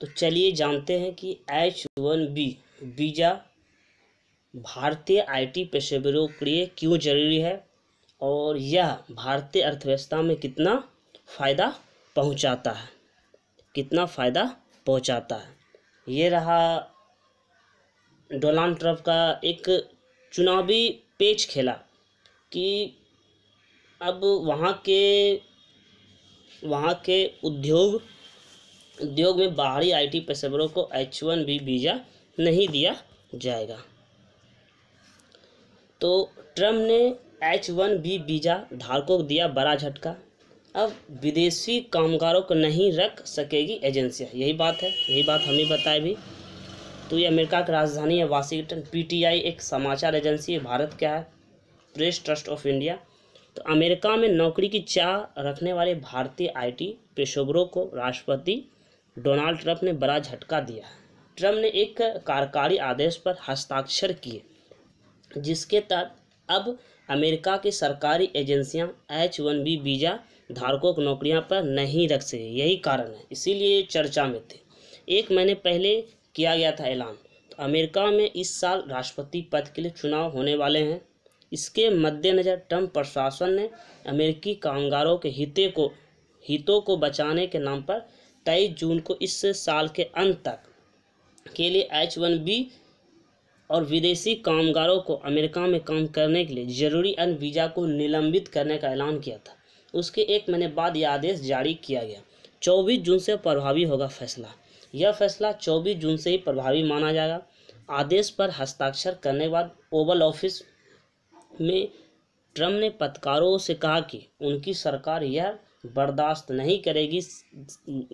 तो चलिए जानते हैं कि एच वन बी वीज़ा भारतीय आईटी पेशेवरों के लिए क्यों जरूरी है और यह भारतीय अर्थव्यवस्था में कितना फ़ायदा पहुंचाता है कितना फ़ायदा पहुंचाता है ये रहा डोनाल्ड ट्रंप का एक चुनावी पेच खेला कि अब वहाँ के वहाँ के उद्योग उद्योग में बाहरी आईटी पेशेवरों को एच वन बी वीज़ा नहीं दिया जाएगा तो ट्रम्प ने एच वन बी वीज़ा धारकों को दिया बड़ा झटका अब विदेशी कामगारों को नहीं रख सकेगी एजेंसियाँ यही बात है यही बात हमें बताए भी तो ये अमेरिका की राजधानी है वाशिंगटन पीटीआई एक समाचार एजेंसी है भारत क्या है प्रेस ट्रस्ट ऑफ इंडिया तो अमेरिका में नौकरी की चाह रखने वाले भारतीय आईटी पेशेवरों को राष्ट्रपति डोनाल्ड ट्रंप ने बड़ा झटका दिया ट्रंप ने एक कार्यकारी आदेश पर हस्ताक्षर किए जिसके तहत अब अमेरिका की सरकारी एजेंसियां एच वन बी वीज़ा धारकों को नौकरियां पर नहीं रख सके यही कारण है इसीलिए चर्चा में थे एक महीने पहले किया गया था ऐलान तो अमेरिका में इस साल राष्ट्रपति पद के लिए चुनाव होने वाले हैं इसके मद्देनज़र ट्रंप प्रशासन ने अमेरिकी कामगारों के हिते को हितों को बचाने के नाम पर तेईस जून को इस साल के अंत तक के लिए एच वन बी और विदेशी कामगारों को अमेरिका में काम करने के लिए ज़रूरी अन्य वीज़ा को निलंबित करने का ऐलान किया था उसके एक महीने बाद यह आदेश जारी किया गया 24 जून से प्रभावी होगा फैसला यह फैसला 24 जून से ही प्रभावी माना जाएगा आदेश पर हस्ताक्षर करने के बाद ओवल ऑफिस में ट्रम्प ने पत्रकारों से कहा कि उनकी सरकार यह बर्दाश्त नहीं करेगी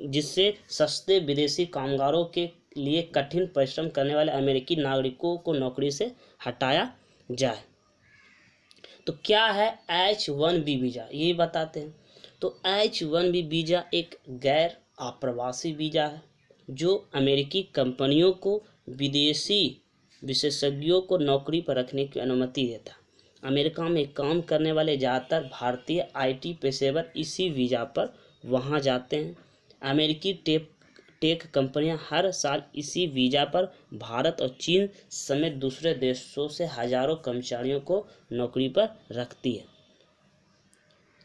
जिससे सस्ते विदेशी कामगारों के लिए कठिन परिश्रम करने वाले अमेरिकी नागरिकों को नौकरी से हटाया जाए तो क्या है एच वन बी वीज़ा ये बताते हैं तो एच वन बी वीज़ा एक गैर आप्रवासी वीज़ा है जो अमेरिकी कंपनियों को विदेशी विशेषज्ञों को नौकरी पर रखने की अनुमति देता अमेरिका में काम करने वाले ज़्यादातर भारतीय आईटी पेशेवर इसी वीज़ा पर वहाँ जाते हैं अमेरिकी टेप टेक कंपनियां हर साल इसी वीज़ा पर भारत और चीन समेत दूसरे देशों से हजारों कर्मचारियों को नौकरी पर रखती है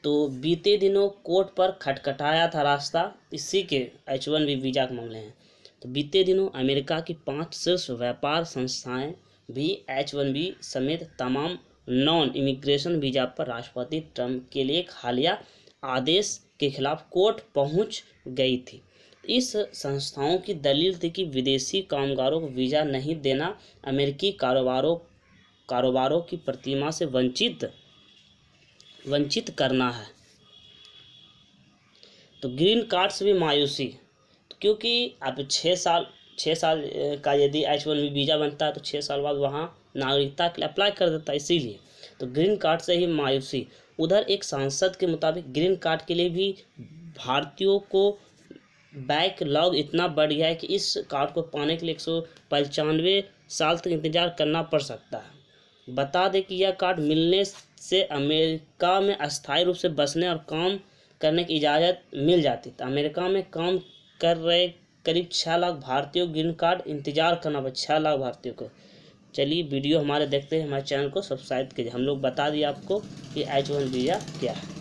तो बीते दिनों कोर्ट पर खटखटाया था रास्ता इसी के एच वन भी वीज़ा के मामले हैं तो बीते दिनों अमेरिका की पांच शीर्ष व्यापार संस्थाएं भी एच वन बी समेत तमाम नॉन इमिग्रेशन वीज़ा पर राष्ट्रपति ट्रंप के लिए हालिया आदेश के खिलाफ कोर्ट पहुंच गई थी इस संस्थाओं की दलील थी कि विदेशी कामगारों को वीज़ा नहीं देना अमेरिकी कारोबारों कारोबारों की प्रतिमा से वंचित वंचित करना है तो ग्रीन कार्ड से भी मायूसी तो क्योंकि आप छः साल छः साल का यदि एच वन वीज़ा बनता है तो छः साल बाद वहाँ नागरिकता के लिए अप्लाई कर देता है इसीलिए तो ग्रीन कार्ड से ही मायूसी उधर एक सांसद के मुताबिक ग्रीन कार्ड के लिए भी भारतीयों को बैकलॉग इतना बढ़ गया है कि इस कार्ड को पाने के लिए एक सौ पंचानवे साल तक इंतजार करना पड़ सकता है बता दें कि यह कार्ड मिलने से अमेरिका में अस्थायी रूप से बसने और काम करने की इजाज़त मिल जाती थी अमेरिका में काम कर रहे करीब छः लाख भारतीयों ग्रीन कार्ड इंतजार करना पड़ा छः लाख भारतीयों को चलिए वीडियो हमारे देखते हैं हमारे चैनल को सब्सक्राइब कीजिए हम लोग बता दिए आपको कि एच वन वीज़ा क्या है